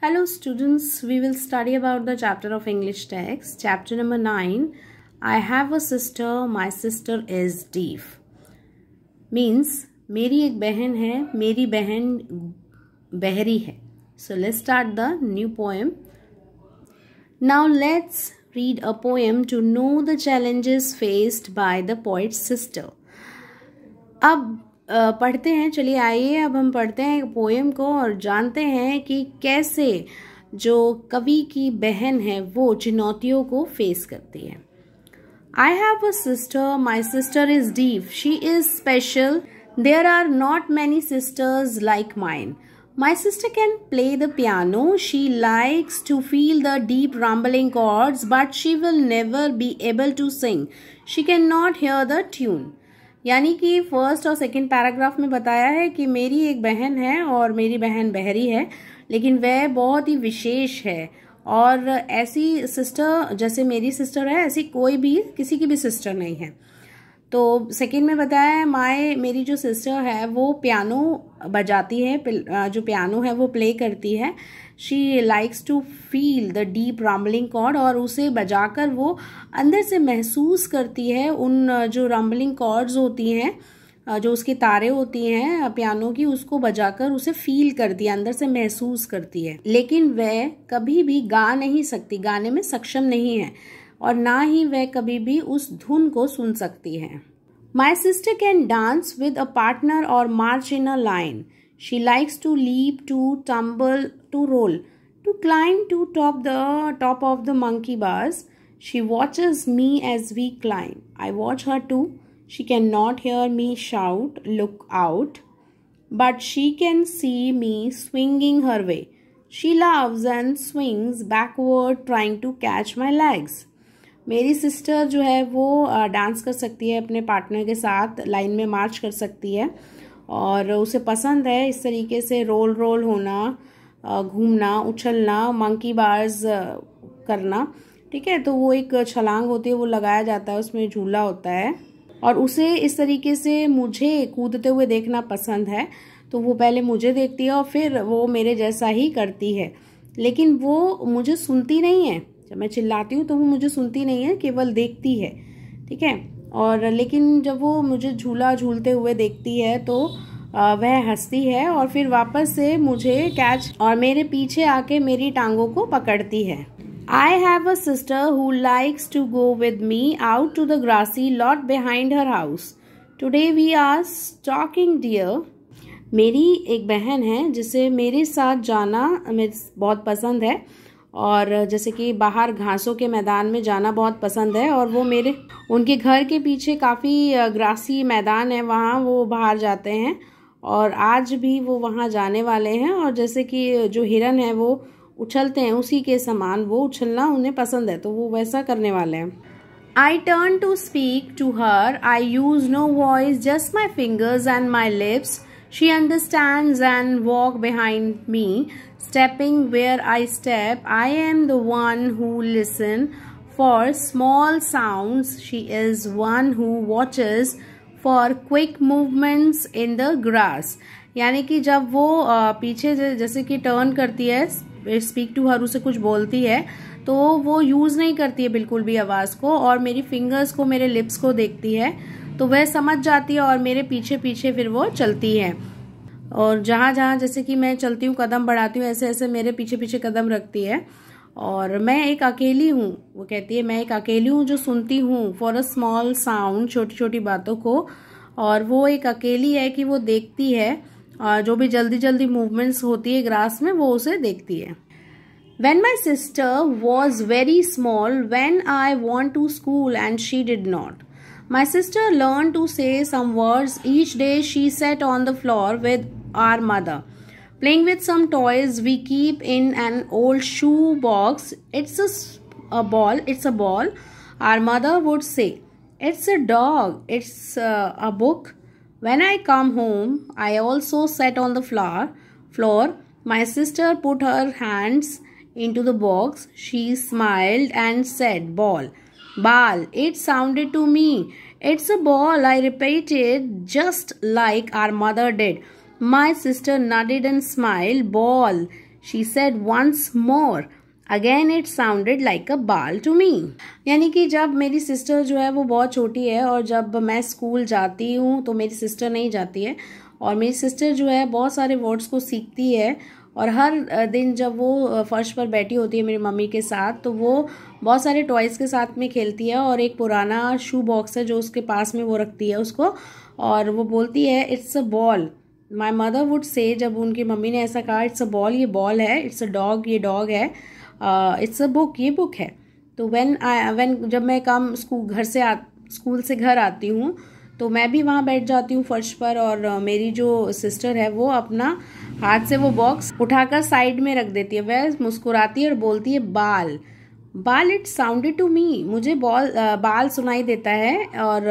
Hello students, we will study about the chapter of English text, chapter number 9. I have a sister, my sister is deaf. Means, मेरी एक बहन है मेरी बहन बहरी है So let's start the new poem. Now let's read a poem to know the challenges faced by the poet's sister. अब पढ़ते हैं चलिए आइए अब हम पढ़ते हैं पोएम को और जानते हैं कि कैसे जो कवि की बहन है वो चुनौतियों को फेस करती है I have a sister my sister is deep she is special there are not many sisters like mine My sister can play the piano. She likes to feel the deep rumbling chords, but she will never be able to sing. She cannot hear the tune. यानी कि first और second paragraph में बताया है कि मेरी एक बहन है और मेरी बहन बहरी है लेकिन वह बहुत ही विशेष है और ऐसी सिस्टर जैसे मेरी सिस्टर है ऐसी कोई भी किसी की भी सिस्टर नहीं है तो सेकंड में बताया है माए मेरी जो सिस्टर है वो पियानो बजाती है जो पियानो है वो प्ले करती है she likes to feel the deep rumbling chord और उसे बजाकर वो अंदर से महसूस करती है उन जो रम्बलिंग कॉर्ड्स होती हैं जो उसकी तारे होती हैं पियानो की उसको बजाकर उसे फील करती है अंदर से महसूस करती है लेकिन वह कभी भी गा नहीं सकती गाने में सक्षम नहीं है और ना ही वह कभी भी उस धुन को सुन सकती है my sister can dance with a partner or march in a line She likes to leap, to tumble, to roll, to climb to top the top of the monkey bars. She watches me as we climb. I watch her too. She cannot hear me shout, look out, but she can see me swinging her way. She loves and swings backward trying to catch my legs. मेरी sister जो है वो dance कर सकती है अपने partner के साथ लाइन में मार्च कर सकती है और उसे पसंद है इस तरीके से रोल रोल होना घूमना उछलना मंकी बार्स करना ठीक है तो वो एक छलांग होती है वो लगाया जाता है उसमें झूला होता है और उसे इस तरीके से मुझे कूदते हुए देखना पसंद है तो वो पहले मुझे देखती है और फिर वो मेरे जैसा ही करती है लेकिन वो मुझे सुनती नहीं है जब मैं चिल्लाती हूँ तो वो मुझे सुनती नहीं है केवल देखती है ठीक है और लेकिन जब वो मुझे झूला झूलते हुए देखती है तो वह हंसती है और फिर वापस से मुझे कैच और मेरे पीछे आके मेरी टांगों को पकड़ती है I have a sister who likes to go with me out to the grassy lot behind her house. Today we are stalking deer. मेरी एक बहन है जिसे मेरे साथ जाना बहुत पसंद है और जैसे कि बाहर घासों के मैदान में जाना बहुत पसंद है और वो मेरे उनके घर के पीछे काफ़ी ग्रासी मैदान है वहाँ वो बाहर जाते हैं और आज भी वो वहाँ जाने वाले हैं और जैसे कि जो हिरन है वो उछलते हैं उसी के समान वो उछलना उन्हें पसंद है तो वो वैसा करने वाले हैं I turn to speak to her I use no voice just my fingers and my lips She understands and walk behind me, stepping where I step. I am the one who listen for small sounds. She is one who watches for quick movements in the grass यानी कि जब वो पीछे जैसे कि turn करती है speak to हर उसे कुछ बोलती है तो वो यूज़ नहीं करती है बिल्कुल भी आवाज़ को और मेरी फिंगर्स को मेरे लिप्स को देखती है तो वह समझ जाती है और मेरे पीछे पीछे फिर वो चलती है और जहाँ जहाँ जैसे कि मैं चलती हूँ कदम बढ़ाती हूँ ऐसे ऐसे मेरे पीछे पीछे कदम रखती है और मैं एक अकेली हूँ वो कहती है मैं एक अकेली हूँ जो सुनती हूँ फॉर अ स्मॉल साउंड छोटी छोटी बातों को और वो एक अकेली है कि वो देखती है और जो भी जल्दी जल्दी मूवमेंट्स होती है ग्रास में वो उसे देखती है when my sister was very small when I want to school and she did not My sister learned to say some words each day. She sat on the floor with our mother. Playing with some toys we keep in an old shoe box. It's a, a ball. It's a ball. Our mother would say, It's a dog. It's uh, a book. When I come home, I also sat on the floor. floor. My sister put her hands into the box. She smiled and said, Ball. Ball. It sounded to me. It's a ball, I repeated, just like our mother did. My sister nodded and smiled. Ball, she said once more. Again it sounded like a ball to मी यानी कि जब मेरी sister जो है वो बहुत छोटी है और जब मैं स्कूल जाती हूँ तो मेरी सिस्टर नहीं जाती है और मेरी सिस्टर जो है बहुत सारे वर्ड्स को सीखती है और हर दिन जब वो फर्श पर बैठी होती है मेरी मम्मी के साथ तो वो बहुत सारे टॉयज़ के साथ में खेलती है और एक पुराना शू बॉक्स है जो उसके पास में वो रखती है उसको और वो बोलती है it's a ball my mother would say जब उनकी मम्मी ने ऐसा कहा इट्स अ बॉल ये बॉल है इट्स अ डॉग ये डॉग है इट्स अ बुक ये बुक है तो वैन आई वैन जब मैं काम स्कूल घर से आ स्कूल से घर आती हूँ तो मैं भी वहाँ बैठ जाती हूँ फर्श पर और मेरी जो सिस्टर है वो अपना हाथ से वो बॉक्स उठाकर साइड में रख देती है वह मुस्कुराती है और बोलती है बाल बाल इट साउंडेड टू मी मुझे बॉल बाल सुनाई देता है और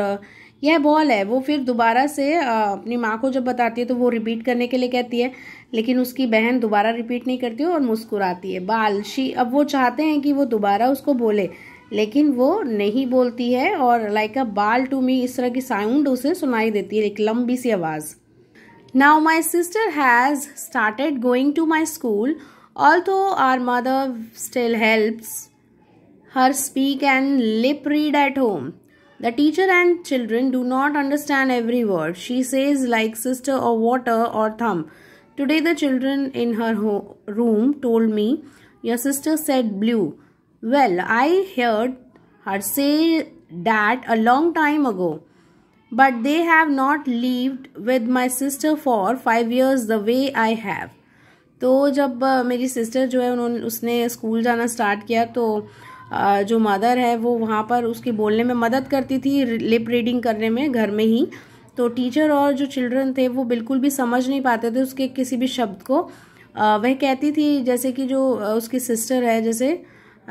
यह बॉल है वो फिर दोबारा से अपनी माँ को जब बताती है तो वो रिपीट करने के लिए कहती है लेकिन उसकी बहन दोबारा रिपीट नहीं करती और मुस्कुराती है बाल शी अब वो चाहते हैं कि वो दोबारा उसको बोले लेकिन वो नहीं बोलती है और लाइक अ बाल टू मी इस तरह की साउंड उसे सुनाई देती है एक लंबी सी आवाज now my sister has started going to my school although our mother still help her speak and lip read at home the teacher and children do not understand every word she says like sister or water or thumb today the children in her room told me your sister set blue Well, I heard her say that a long time ago. But they have not lived with my sister for five years the way I have. तो जब uh, मेरी sister जो है उन्होंने उसने school जाना start किया तो uh, जो मदर है वो वहाँ पर उसके बोलने में मदद करती थी लिप रीडिंग करने में घर में ही तो टीचर और जो चिल्ड्रन थे वो बिल्कुल भी समझ नहीं पाते थे उसके किसी भी शब्द को uh, वह कहती थी जैसे कि जो उसकी सिस्टर है जैसे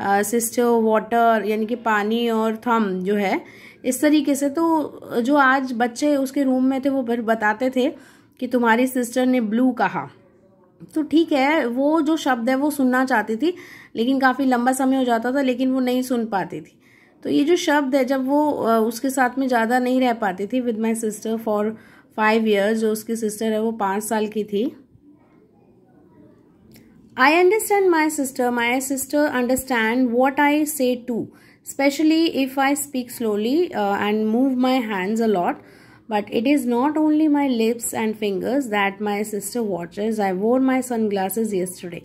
सिस्टर वाटर यानी कि पानी और थम जो है इस तरीके से तो जो आज बच्चे उसके रूम में थे वो फिर बताते थे कि तुम्हारी सिस्टर ने ब्लू कहा तो ठीक है वो जो शब्द है वो सुनना चाहती थी लेकिन काफ़ी लंबा समय हो जाता था लेकिन वो नहीं सुन पाती थी तो ये जो शब्द है जब वो उसके साथ में ज़्यादा नहीं रह पाती थी with my sister for five years जो उसकी सिस्टर है वो पाँच साल की थी I understand my sister. My sister understand what I say too. Especially if I speak slowly uh, and move my hands a lot. But it is not only my lips and fingers that my sister watches. I wore my sunglasses yesterday.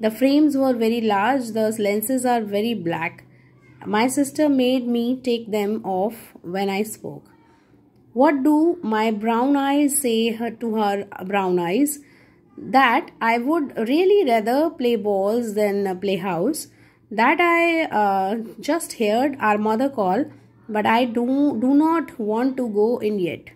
The frames were very large. The lenses are very black. My sister made me take them off when I spoke. What do my brown eyes say to her brown eyes? that I would really rather play balls than play house. That I uh, just heard our mother call, but I do do not want to go in yet.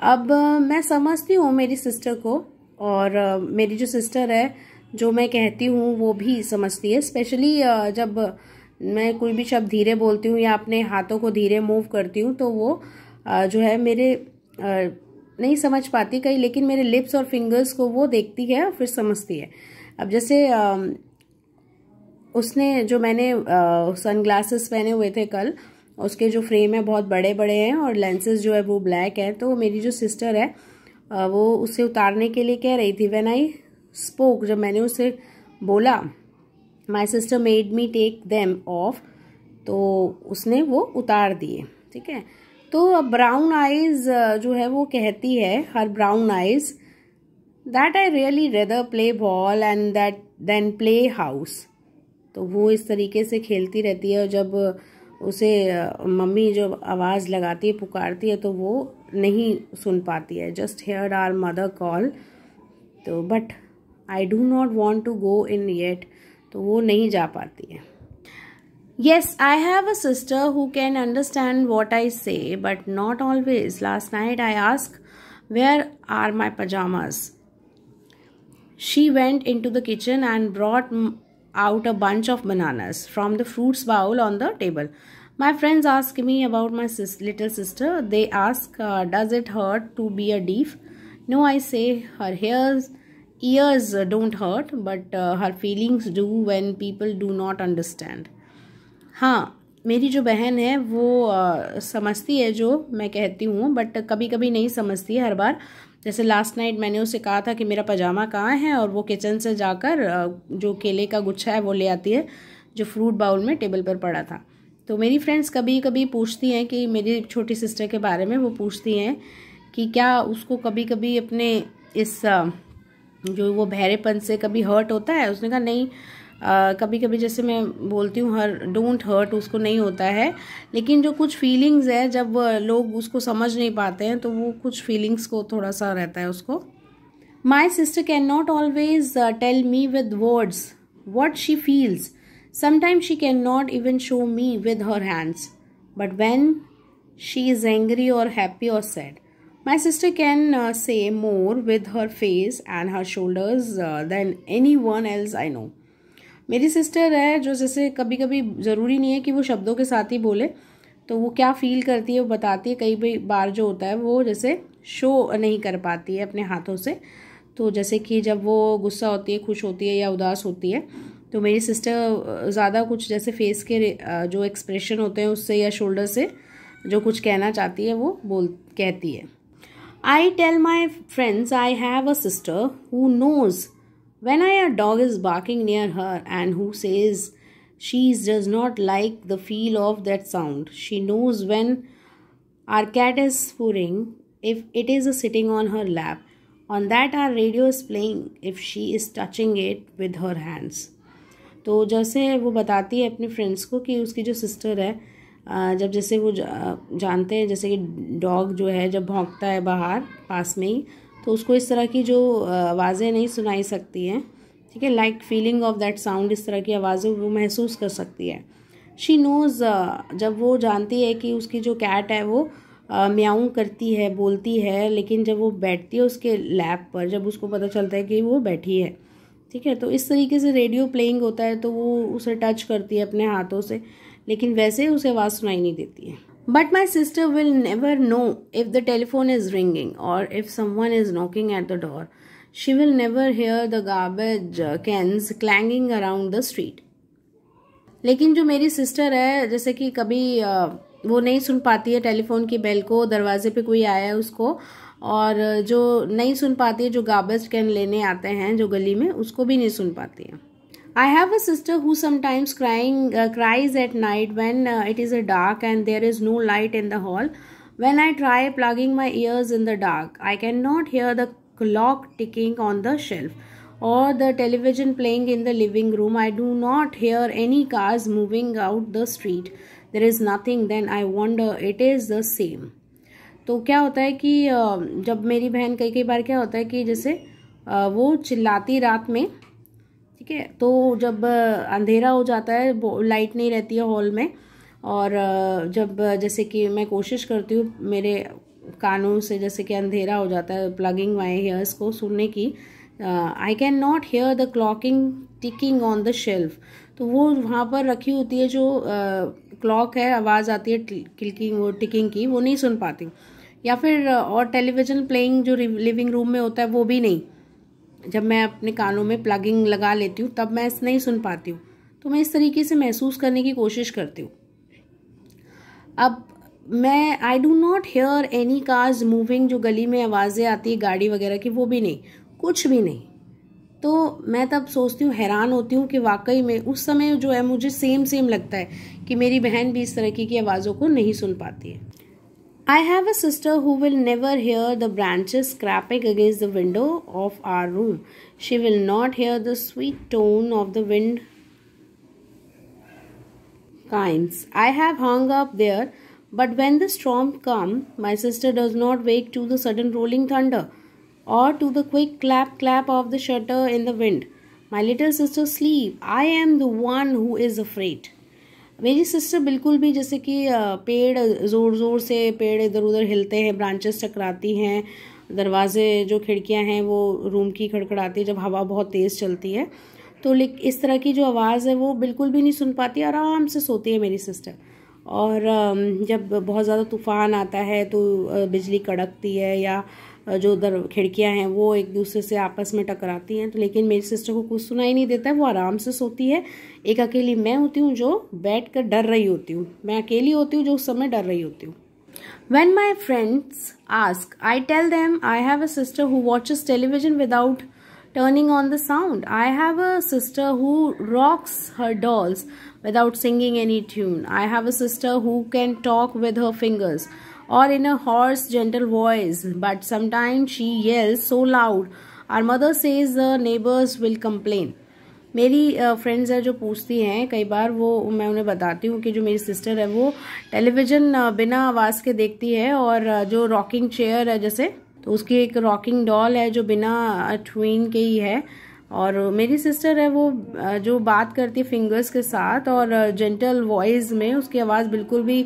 अब uh, मैं समझती हूँ मेरी sister को और uh, मेरी जो sister है जो मैं कहती हूँ वो भी समझती है स्पेशली uh, जब मैं कोई भी शब्द धीरे बोलती हूँ या अपने हाथों को धीरे मूव करती हूँ तो वो जो है मेरे नहीं समझ पाती कहीं लेकिन मेरे लिप्स और फिंगर्स को वो देखती है और फिर समझती है अब जैसे उसने जो मैंने सन ग्लासेस पहने हुए थे कल उसके जो फ्रेम है बहुत बड़े बड़े हैं और लेंसेज जो है वो ब्लैक है तो मेरी जो सिस्टर है वो उसे उतारने के लिए कह रही थी वेन आई स्पोक जब मैंने उसे बोला my sister made me take them off तो उसने वो उतार दिए ठीक है तो ब्राउन आइज uh, जो है वो कहती है her brown eyes that I really rather play ball and that then play house तो वो इस तरीके से खेलती रहती है और जब उसे uh, मम्मी जब आवाज़ लगाती है पुकारती है तो वो नहीं सुन पाती है just hear our mother call तो but I do not want to go in yet तो वो नहीं जा पाती है Yes, I have a sister who can understand what I say, but not always. Last night I asked, Where are my pajamas? She went into the kitchen and brought out a bunch of bananas from the fruits bowl on the table. My friends ask me about my sis little sister. They ask, uh, Does it hurt to be a deaf? No, I say, Her hairs, ears don't hurt, but uh, her feelings do when people do not understand. हाँ मेरी जो बहन है वो आ, समझती है जो मैं कहती हूँ बट कभी कभी नहीं समझती है हर बार जैसे लास्ट नाइट मैंने उसे कहा था कि मेरा पजामा कहाँ है और वो किचन से जाकर जो केले का गुच्छा है वो ले आती है जो फ्रूट बाउल में टेबल पर पड़ा था तो मेरी फ्रेंड्स कभी कभी पूछती हैं कि मेरी छोटी सिस्टर के बारे में वो पूछती हैं कि क्या उसको कभी कभी अपने इस जो वो भैरेपन से कभी हर्ट होता है उसने कहा नहीं कभी कभी जैसे मैं बोलती हूँ हर डोंट हर्ट उसको नहीं होता है लेकिन जो कुछ फीलिंग्स है जब लोग उसको समझ नहीं पाते हैं तो वो कुछ फीलिंग्स को थोड़ा सा रहता है उसको my sister can not always tell me with words what she feels sometimes she can not even show me with her hands but when she is angry or happy or sad my sister can say more with her face and her shoulders than anyone else I know मेरी sister है जो जैसे कभी कभी ज़रूरी नहीं है कि वो शब्दों के साथ ही बोले तो वो क्या फील करती है वो बताती है कई बार जो होता है वो जैसे शो नहीं कर पाती है अपने हाथों से तो जैसे कि जब वो गुस्सा होती है खुश होती है या उदास होती है तो मेरी सिस्टर ज़्यादा कुछ जैसे फेस के जो एक्सप्रेशन होते हैं उससे या शोल्डर से जो कुछ कहना चाहती है वो बोल कहती है I tell my friends I have a sister who knows When i a dog is barking near her and who says she does not like the feel of that sound, she knows when our cat is purring if it is sitting on her lap. On that our radio is playing if she is touching it with her hands. तो जैसे वो बताती है अपने friends को कि उसकी जो सिस्टर है जब जैसे वो जानते हैं जैसे कि डॉग जो है जब भोंकता है बाहर पास में ही तो उसको इस तरह की जो आवाज़ें नहीं सुनाई सकती हैं ठीक है like feeling of that sound इस तरह की आवाज़ें वो महसूस कर सकती है शी नोज़ जब वो जानती है कि उसकी जो कैट है वो म्याऊ करती है बोलती है लेकिन जब वो बैठती है उसके लैप पर जब उसको पता चलता है कि वो बैठी है ठीक है तो इस तरीके से रेडियो प्लेइंग होता है तो वो उसे टच करती है अपने हाथों से लेकिन वैसे उसे आवाज़ सुनाई नहीं देती है but my sister will never know if the telephone is ringing or if someone is knocking at the door she will never hear the garbage cans clanging around the street लेकिन जो मेरी सिस्टर है जैसे कि कभी uh, वो नहीं सुन पाती है टेलीफोन की बेल को दरवाजे पे कोई आया है उसको और uh, जो नहीं सुन पाती है जो गार्बेज कैन लेने आते हैं जो गली में उसको भी नहीं सुन पाती है I have a sister who sometimes crying cries at night when it is a dark and there is no light in the hall when I try plugging my ears in the dark I can not hear the clock ticking on the shelf or the television playing in the living room I do not hear any cars moving out the street there is nothing then I want it is the same तो क्या होता है कि uh, जब मेरी बहन कई कई बार क्या होता है कि जैसे uh, वो चिल्लाती रात में ठीक है तो जब अंधेरा हो जाता है लाइट नहीं रहती है हॉल में और जब जैसे कि मैं कोशिश करती हूँ मेरे कानों से जैसे कि अंधेरा हो जाता है प्लगिंग माय हेयर्स को सुनने की I can not hear the clocking ticking on the shelf तो वो वहाँ पर रखी होती है जो क्लॉक uh, है आवाज़ आती है क्लिकिंग वो टिकिंग की वो नहीं सुन पाती या फिर और टेलीविज़न प्लेइंग जो लिविंग रूम में होता है वो भी नहीं जब मैं अपने कानों में प्लगिंग लगा लेती हूँ तब मैं नहीं सुन पाती हूँ तो मैं इस तरीके से महसूस करने की कोशिश करती हूँ अब मैं I do not hear any cars moving जो गली में आवाज़ें आती है गाड़ी वगैरह की वो भी नहीं कुछ भी नहीं तो मैं तब सोचती हूँ हैरान होती हूँ कि वाकई में उस समय जो है मुझे सेम सेम लगता है कि मेरी बहन भी इस तरीके की आवाज़ों को नहीं सुन पाती है I have a sister who will never hear the branches scraping against the window of our room. She will not hear the sweet tone of the wind Kinds I have hung up there, but when the storm comes, my sister does not wake to the sudden rolling thunder or to the quick clap clap of the shutter in the wind. My little sister sleep. I am the one who is afraid. मेरी sister बिल्कुल भी जैसे कि पेड़ ज़ोर ज़ोर से पेड़ इधर उधर हिलते हैं ब्रांचेस टकराती हैं दरवाजे जो खिड़कियां हैं वो रूम की खड़खड़ाती है जब हवा बहुत तेज़ चलती है तो लेकिन इस तरह की जो आवाज़ है वो बिल्कुल भी नहीं सुन पाती आराम से सोती है मेरी सिस्टर और जब बहुत ज़्यादा तूफ़ान आता है तो बिजली कड़कती है या जो उधर खिड़कियाँ हैं वो एक दूसरे से आपस में टकराती हैं तो लेकिन मेरी सिस्टर को कुछ सुनाई नहीं देता है वो आराम से सोती है एक अकेली मैं होती हूँ जो बैठ कर डर रही होती हूँ मैं अकेली होती हूँ जो उस समय डर रही होती हूँ when my friends ask I tell them I have a sister who watch television without turning on the sound I have a sister who rocks her dolls without singing any tune. I have a sister who can talk with her fingers or in a hoarse, gentle voice, but sometimes she yells so loud. Our mother says the neighbors will complain. मेरी friends है जो पूछती हैं कई बार वो मैं उन्हें बताती हूँ कि जो मेरी सिस्टर है वो टेलीविज़न बिना आवाज़ के देखती है और जो रॉकिंग चेयर है जैसे तो उसकी एक रॉकिंग डॉल है जो बिना ट्वीन के ही है और मेरी सिस्टर है वो जो बात करती है फिंगर्स के साथ और जेंटल वॉइस में उसकी आवाज़ बिल्कुल भी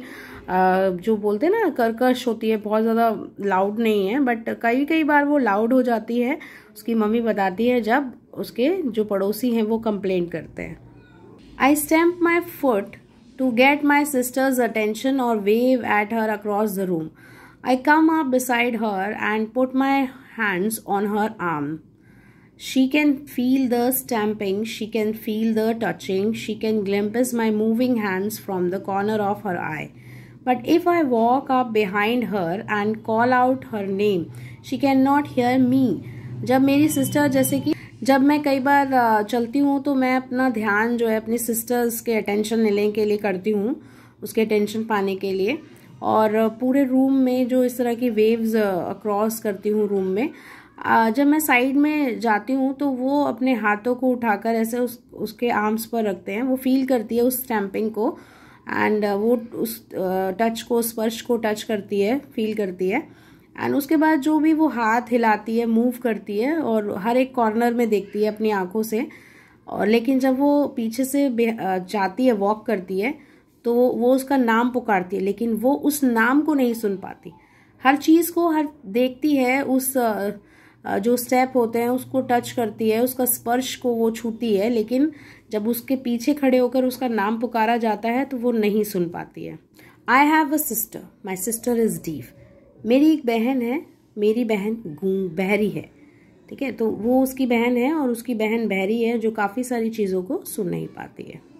जो बोलते हैं ना कर्कश होती है बहुत ज़्यादा लाउड नहीं है बट कई कई बार वो लाउड हो जाती है उसकी मम्मी बताती है जब उसके जो पड़ोसी हैं वो कंप्लेंट करते हैं I stamp my foot to get my sister's attention or wave at her across the room I come up beside her and put my hands on her arm She can feel the stamping, she can feel the touching, she can glimpse my moving hands from the corner of her eye. But if I walk up behind her and call out her name, she cannot hear me. jab meri sister jaise ki जब मैं कई बार चलती हूँ तो मैं अपना ध्यान जो है अपनी सिस्टर्स के अटेंशन लेने के लिए करती हूँ उसके अटेंशन पाने के लिए और पूरे रूम में जो इस तरह की वेव्स अक्रॉस करती हूँ रूम में जब मैं साइड में जाती हूँ तो वो अपने हाथों को उठाकर ऐसे उस उसके आर्म्स पर रखते हैं वो फील करती है उस स्टैम्पिंग को एंड वो उस टच को स्पर्श को टच करती है फील करती है एंड उसके बाद जो भी वो हाथ हिलाती है मूव करती है और हर एक कॉर्नर में देखती है अपनी आँखों से और लेकिन जब वो पीछे से जाती है वॉक करती है तो वो उसका नाम पुकारती है लेकिन वो उस नाम को नहीं सुन पाती हर चीज़ को हर देखती है उस आ, जो स्टेप होते हैं उसको टच करती है उसका स्पर्श को वो छूती है लेकिन जब उसके पीछे खड़े होकर उसका नाम पुकारा जाता है तो वो नहीं सुन पाती है I have a sister my sister is deaf मेरी एक बहन है मेरी बहन बहरी है ठीक है तो वो उसकी बहन है और उसकी बहन बहरी है जो काफ़ी सारी चीज़ों को सुन नहीं पाती है